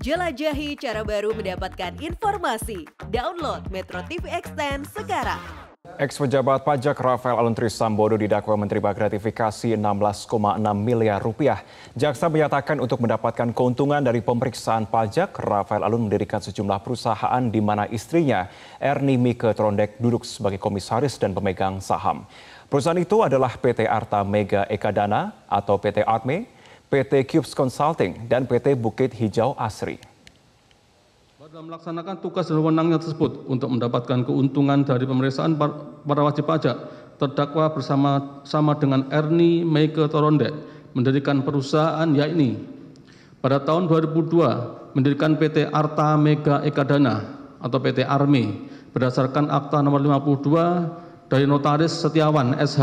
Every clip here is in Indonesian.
Jelajahi cara baru mendapatkan informasi. Download Metro TV Extend sekarang. Ex pejabat pajak Rafael Aluntri Sambodo didakwa menerima gratifikasi 16,6 miliar rupiah. Jaksa menyatakan untuk mendapatkan keuntungan dari pemeriksaan pajak, Rafael Alun mendirikan sejumlah perusahaan di mana istrinya, Erni Mika Trondek, duduk sebagai komisaris dan pemegang saham. Perusahaan itu adalah PT Arta Mega Ekadana atau PT Arme. PT Cubes Consulting, dan PT Bukit Hijau Asri. Pada melaksanakan tugas dan wewenangnya tersebut untuk mendapatkan keuntungan dari pemeriksaan para wajib pajak, terdakwa bersama sama dengan Ernie Meike Torondek mendirikan perusahaan yakni pada tahun 2002 mendirikan PT Arta Mega Ekadana atau PT Armi berdasarkan Akta Nomor 52 dari Notaris Setiawan SH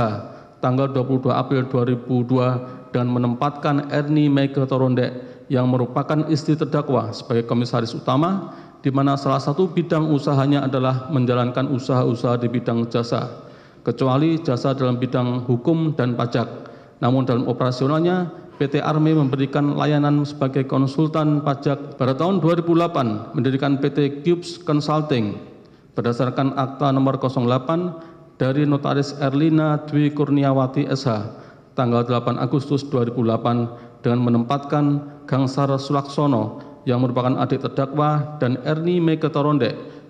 tanggal 22 April 2002 dan menempatkan Ernie Mega Torondek yang merupakan istri terdakwa sebagai komisaris utama di mana salah satu bidang usahanya adalah menjalankan usaha-usaha di bidang jasa kecuali jasa dalam bidang hukum dan pajak. Namun dalam operasionalnya PT Army memberikan layanan sebagai konsultan pajak pada tahun 2008 mendirikan PT Cubes Consulting berdasarkan Akta Nomor 08 dari notaris erlina dwi kurniawati sh tanggal 8 agustus 2008 dengan menempatkan gangsar sulaksono yang merupakan adik terdakwa dan erni meke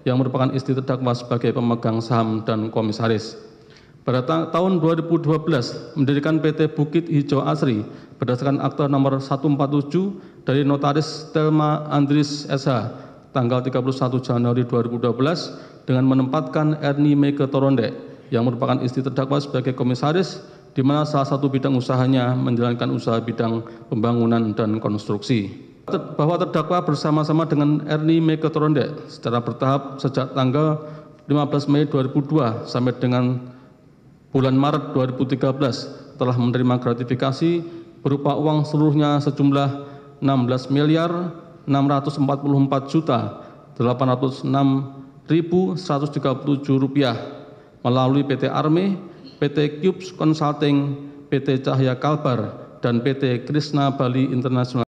yang merupakan istri terdakwa sebagai pemegang saham dan komisaris pada ta tahun 2012 mendirikan PT Bukit Hijau Asri berdasarkan akta nomor 147 dari notaris Telma Andris SH tanggal 31 Januari 2012 dengan menempatkan Erni Meke Toronde yang merupakan istri terdakwa sebagai komisaris di mana salah satu bidang usahanya menjalankan usaha bidang pembangunan dan konstruksi. Bahwa terdakwa bersama-sama dengan Ernie Megatronde secara bertahap sejak tanggal 15 Mei 2002 sampai dengan bulan Maret 2013 telah menerima gratifikasi berupa uang seluruhnya sejumlah 16 miliar 644 juta 806 ribu 137 rupiah melalui PT Arme, PT Cubes Consulting, PT Cahya Kalbar, dan PT Krishna Bali International